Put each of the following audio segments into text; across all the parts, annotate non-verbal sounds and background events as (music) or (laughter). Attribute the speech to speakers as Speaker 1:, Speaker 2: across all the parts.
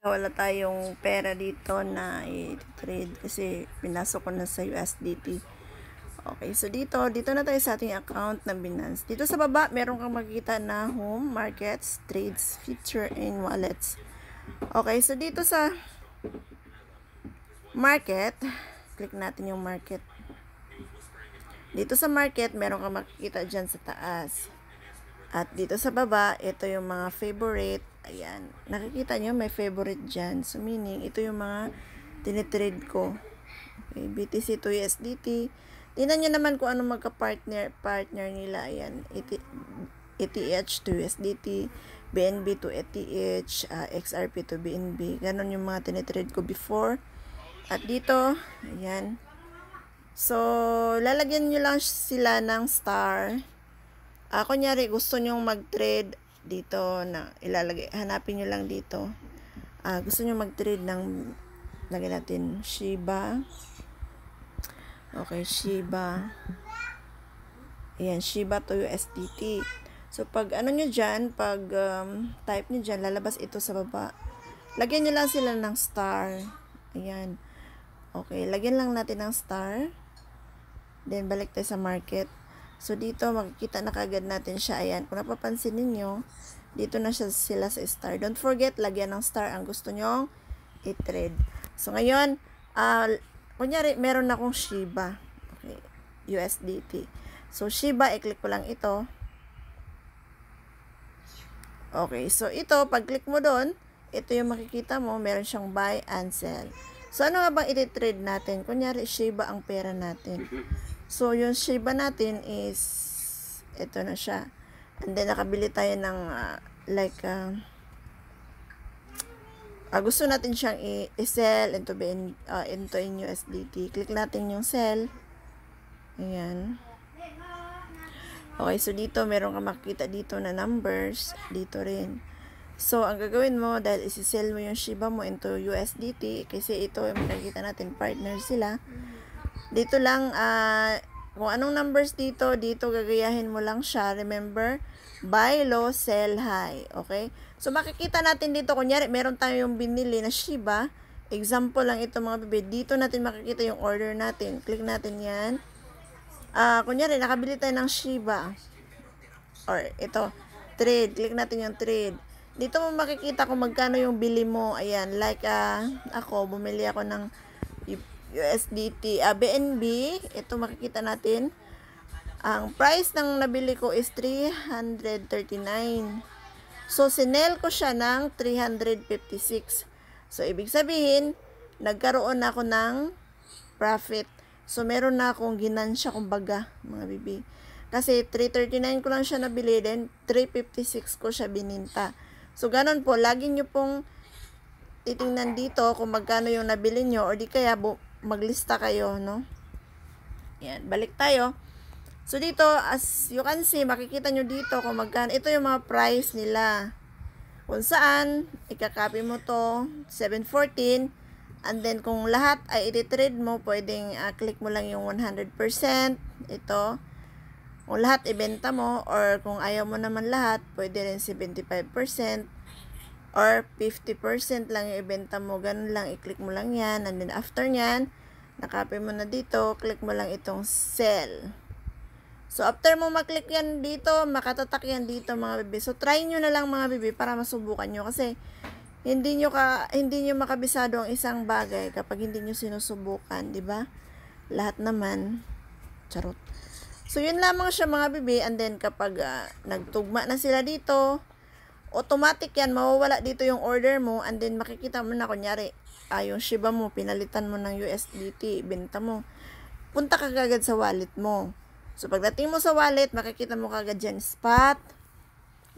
Speaker 1: wala tayong pera dito na i-trade kasi pinasok ko na sa USDT okay so dito dito na tayo sa ating account ng Binance dito sa baba meron kang makikita na home markets trades feature and wallets okay so dito sa market click natin yung market dito sa market meron kang makikita dyan sa taas at dito sa baba ito yung mga favorite Ayan. Nakikita nyo, may favorite dyan. So, meaning, ito yung mga tinitrade ko. Okay, BTC to USDT. Tingnan nyo naman kung ano magka-partner partner nila. Ayan, ETH e to USDT, BNB to ETH, uh, ah, XRP to BNB. Ganon yung mga tinitrade ko before. At dito, ayan. So, lalagyan nyo lang sila ng star. Uh, kunyari, gusto nyong mag-trade dito na ilalagay hanapin niyo lang dito uh, gusto niyo mag-trade ng lagay natin Shiba okay Shiba ayan Shiba to USDT so pag ano niyo diyan pag um, type niyo diyan lalabas ito sa baba lagyan niyo lang sila ng star ayan okay lagyan lang natin ng star then balik tayo sa market So, dito, makikita na kagad natin siya. Ayan, kung napapansin ninyo, dito na siya sila sa star. Don't forget, lagyan ng star ang gusto nyong i-trade. So, ngayon, uh, kunyari, meron na akong Shiba. Okay, USDT. So, Shiba, i-click ko lang ito. Okay, so ito, pag-click mo doon, ito yung makikita mo, meron siyang buy and sell. So, ano nga bang i-trade natin? Kunyari, Shiba ang pera natin. So, yung Shiba natin is, ito na siya. And then, nakabili tayo ng, uh, like, uh, uh, gusto natin siyang i-sell into, in, uh, into in USDT. Click natin yung sell. Ayan. Okay, so dito meron ka makita dito na numbers. Dito rin. So, ang gagawin mo, dahil isi-sell mo yung Shiba mo into USDT, kasi ito, makikita natin, partner sila. Dito lang, uh, kung anong numbers dito, dito gagayahin mo lang siya. Remember, buy low, sell high. Okay? So, makikita natin dito, kunyari, meron tayong binili na Shiba. Example lang ito mga bebe. Dito natin makikita yung order natin. Click natin yan. Uh, kunyari, nakabili tayo ng Shiba. Or, ito, trade. Click natin yung trade. Dito mo makikita kung magkano yung bili mo. Ayan, like uh, ako, bumili ako ng USDT, uh, ah, BNB, ito makikita natin. Ang price ng nabili ko is 339. So, sinell ko siya ng 356. So, ibig sabihin, nagkaroon ako ng profit. So, meron na akong ginansya, kumbaga, mga bibi. Kasi, 339 ko lang siya nabili, then 356 ko siya bininta. So, ganun po, lagi nyo pong titingnan dito kung magkano yung nabili nyo, or di kaya bu maglista kayo, no? Yan, balik tayo. So, dito, as you can see, makikita nyo dito kung magkano. Ito yung mga price nila. Kung saan, ikakopy mo to, 714. And then, kung lahat ay i-trade mo, pwedeng uh, click mo lang yung 100%. Ito. Kung lahat ibenta mo, or kung ayaw mo naman lahat, pwede rin 75% or 50% lang yung ibenta mo. Ganun lang, i-click mo lang yan. And then after nyan, nakopy mo na dito, click mo lang itong sell. So after mo maklik yan dito, makatatak yan dito mga bebe. So try nyo na lang mga bebe para masubukan nyo. Kasi hindi nyo, ka, hindi nyo makabisado ang isang bagay kapag hindi nyo sinusubukan, di ba? Lahat naman, charot. So yun lamang siya mga bebe. And then kapag uh, nagtugma na sila dito, automatic yan, mawawala dito yung order mo and then makikita mo na kunyari, ah, yung Shiba mo, pinalitan mo ng USDT, benta mo. Punta ka kagad sa wallet mo. So, pagdating mo sa wallet, makikita mo kagad dyan spot.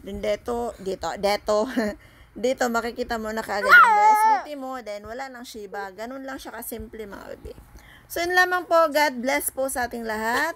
Speaker 1: Then, dito, dito, dito. (laughs) dito, makikita mo na kagad yung USDT mo. Then, wala nang Shiba. Ganun lang siya kasimple, mga baby. So, yun lamang po. God bless po sa ating lahat.